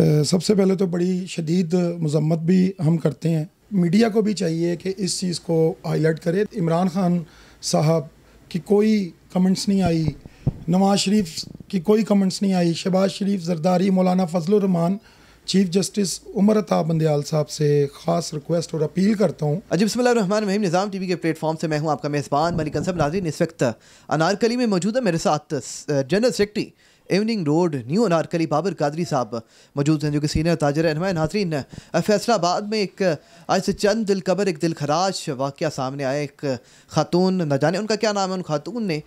सबसे पहले तो बड़ी शदीद मजम्मत भी हम करते हैं मीडिया को भी चाहिए कि इस चीज़ को हाईलाइट करे इमरान खान साहब की कोई कमेंट्स नहीं आई नवाज शरीफ की कोई कमेंट्स नहीं आई शहबाज शरीफ जरदारी मौलाना फजलरहमान चीफ जस्टिस उमर अता बंदयाल साहब से खास रिक्वेस्ट और अपील करता हूँ अजीब निज़ाम टी निज़ाम के प्लेटफॉर्म से मैं हूँ आपका मेज़बान मलिक अंसब नाजीन इस वक्त अनारकली में मौजूद है मेरे साथ general secretary evening road new Anarkali Babar Qadri साहब मौजूद हैं जो कि सीनियर ताजर रहनमा नाजरीन फैसलाबाद में एक आज से चंद दिल कबर एक दिल खराश वाक़ सामने आया एक खातून न जाने उनका क्या नाम है उन खातून ने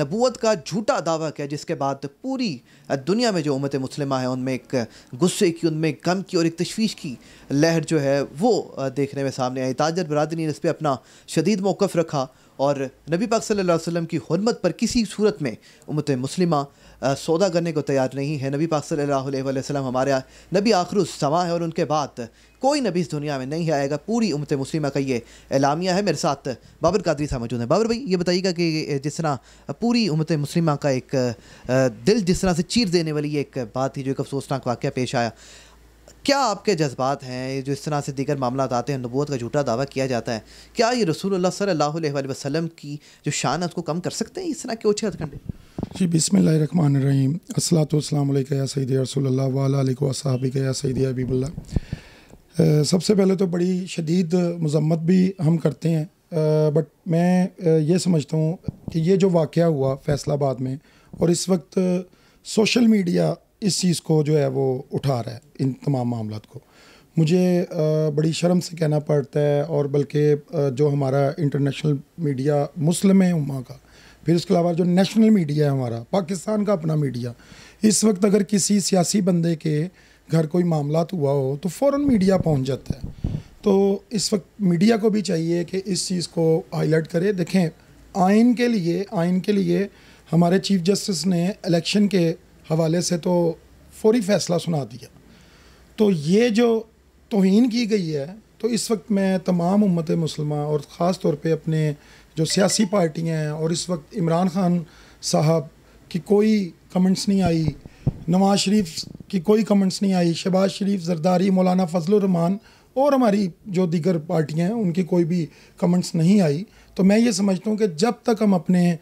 नबूत का झूठा दावा किया जिसके बाद पूरी दुनिया में जो उमत मुसलिमा है उनमें एक गुस्से की उनमें गम की और एक तशवीश की लहर जो है वो देखने में सामने आई ताजर बरदरी ने इस पर अपना शदीद मौक़ रखा और नबी पाक सल्लल्लाहु अलैहि वसल्लम की हरमत पर किसी सूरत में उमत मुस्लिमा सौदा करने को तैयार नहीं है नबी पाक सल्लल्लाहु अलैहि वसल्लम हमारे नबी आखिर समा है और उनके बाद कोई नबी इस दुनिया में नहीं आएगा पूरी उमत मुस्लिम का ये एलामिया है मेरे साथ बाबर कादरी साहब मौजूद है बाबर भाई ये बताइएगा कि जिस तरह पूरी उमत मुस्लिम का एक दिल जिस तरह से चीर देने वाली एक बात थी जो एक अफसोसनाक वाक्य पेश आया क्या आपके जज्बात हैं जो इस तरह से दीगर मामला आते हैं नबूत का झूठा दावा किया जाता है क्या ये रसूल सल्ला वसलम की जो शान है उसको कम कर सकते हैं इस तरह के ओछे हथकंडे जी बिसमान रहीम असलातम या सईद रसोल वालसाबी सईद सबसे पहले तो बड़ी शदीद मजम्मत भी हम करते हैं बट मैं ये समझता हूँ कि ये जो वाक़ हुआ फैसलाबाद में और इस वक्त सोशल मीडिया इस चीज़ को जो है वो उठा रहा है इन तमाम मामला को मुझे बड़ी शर्म से कहना पड़ता है और बल्कि जो हमारा इंटरनेशनल मीडिया मुस्लिम है उमा का फिर उसके अलावा जो नेशनल मीडिया है हमारा पाकिस्तान का अपना मीडिया इस वक्त अगर किसी सियासी बंदे के घर कोई मामला हुआ हो तो फ़ौर मीडिया पहुँच जाता है तो इस वक्त मीडिया को भी चाहिए कि इस चीज़ को हाईलाइट करे देखें आइन के लिए आइन के लिए हमारे चीफ जस्टिस ने इलेक्शन के हवाले से तो फौरी फैसला सुना दिया तो ये जो तोहन की गई है तो इस वक्त मैं तमाम उम्मत मुसलमान और ख़ास तौर पे अपने जो सियासी पार्टियाँ हैं और इस वक्त इमरान ख़ान साहब की कोई कमेंट्स नहीं आई नवाज शरीफ की कोई कमेंट्स नहीं आई शहबाज शरीफ जरदारी मौलाना फजल और हमारी जो दीगर पार्टियाँ हैं उनकी कोई भी कमेंट्स नहीं आई तो मैं ये समझता हूँ कि जब तक हम अपने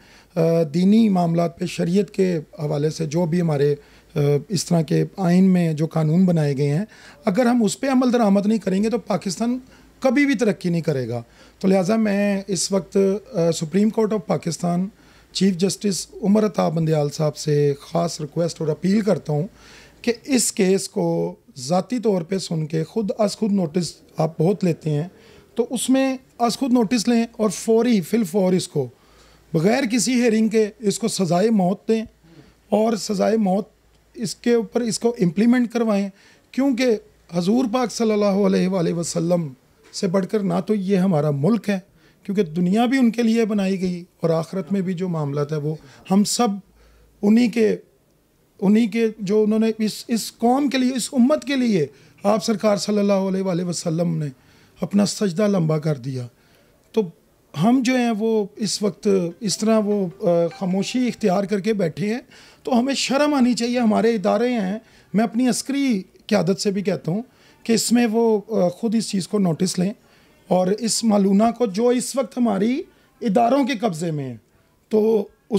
दीनी मामला पे शरीयत के हवाले से जो भी हमारे इस तरह के आइन में जो कानून बनाए गए हैं अगर हम उस पर अमल दरामद नहीं करेंगे तो पाकिस्तान कभी भी तरक्की नहीं करेगा तो लिहाजा मैं इस वक्त supreme court of Pakistan chief justice Umar Ata Bandial साहब से ख़ास रिक्वेस्ट और अपील करता हूँ कि इस केस को ज़ाती तौर पर सुन के ख़ुद अज खुद नोटिस आप बहुत लेते हैं तो उसमें आज खुद नोटिस लें और फौरी फिल फौर इसको बग़ैर किसी हेरिंग के इसको सज़ाए मौत दें और सज़ाए मौत इसके ऊपर इसको इम्प्लीमेंट करवाएं क्योंकि हजूर पाक सल्ला वसम से से बढ़कर ना तो ये हमारा मुल्क है क्योंकि दुनिया भी उनके लिए बनाई गई और आखरत में भी जो मामला था वो हम सब उन्हीं के उन्हीं के जो उन्होंने इस इस कौम के लिए इस उम्मत के लिए आप सरकार सल्लल्लाहु अलैहि वसल्लम ने अपना सजदा लंबा कर दिया तो हम जो हैं वो इस वक्त इस तरह वो खामोशी इख्तियार करके बैठे हैं तो हमें शर्म आनी चाहिए हमारे इदारे हैं मैं अपनी अस्करी क्यादत से भी कहता हूँ कि इसमें वो ख़ुद इस चीज़ को नोटिस लें और इस मालूना को जो इस वक्त हमारी इदारों के कब्ज़े में है तो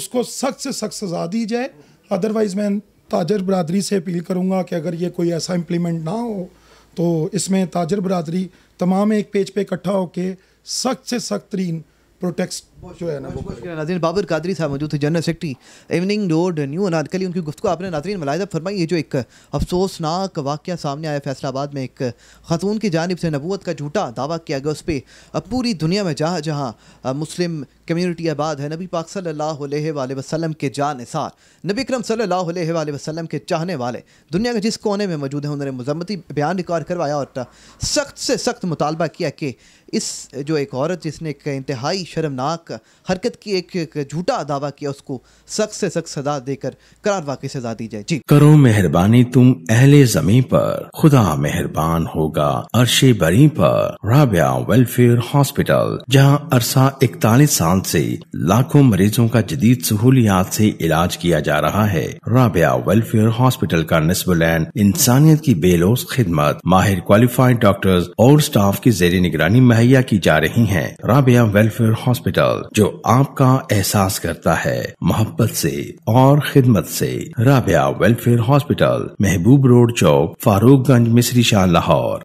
उसको सख्त से सख्त सज़ा दी जाए अदरवाइज़ मैं ताजर बरदरी से अपील करूँगा कि अगर ये कोई ऐसा इम्प्लीमेंट ना हो तो इसमें ताजर बरदरी तमाम एक पेज पे इकट्ठा होकर सख्त से सख्त तरीन प्रोटेक्ट जो बाबर कादरी साहब मौजूद थे general secretary evening road new अनाद के उनकी गुफ्तु आपने नाजरन मुलायदा फरमाई ये जो एक अफसोसनाक वाक़ सामने आया फैसलाबाद में एक ख़तून की जानब से नबूत का झूठा दावा किया गया उस पर पूरी दुनिया में जहाँ जहाँ मुस्लिम कम्यूनिटी आबाद है नबी पाक सल्ला वसलम के सार नबी करम सल्ला वसलम के चाहने वाले दुनिया के जिस कोने में मौजूद हैं उन्होंने मजम्मती बयान रिकॉर्ड करवाया और सख्त से सख्त मुतालबा किया कि इस जो एक औरत जिसने एक इंतहाई शर्मनाक हरकत की एक, झूठा दावा किया उसको सख्त से सख्त सजा देकर करार वाकई सजा दी जाए जी करो मेहरबानी तुम अहले जमी पर खुदा मेहरबान होगा अरशे बरी पर राबिया वेलफेयर हॉस्पिटल जहां अरसा इकतालीस साल से लाखों मरीजों का जदीद सहूलियात से इलाज किया जा रहा है राबिया वेलफेयर हॉस्पिटल का नस्बुलैन इंसानियत की बेलोस खिदमत माहिर क्वालिफाइड डॉक्टर्स और स्टाफ की जेर निगरानी मुहैया की जा रही है राबिया वेलफेयर हॉस्पिटल जो आपका एहसास करता है मोहब्बत से और खिदमत से Rabia welfare hospital Mehboob road चौक फारूकगंज मिश्री शाह लाहौर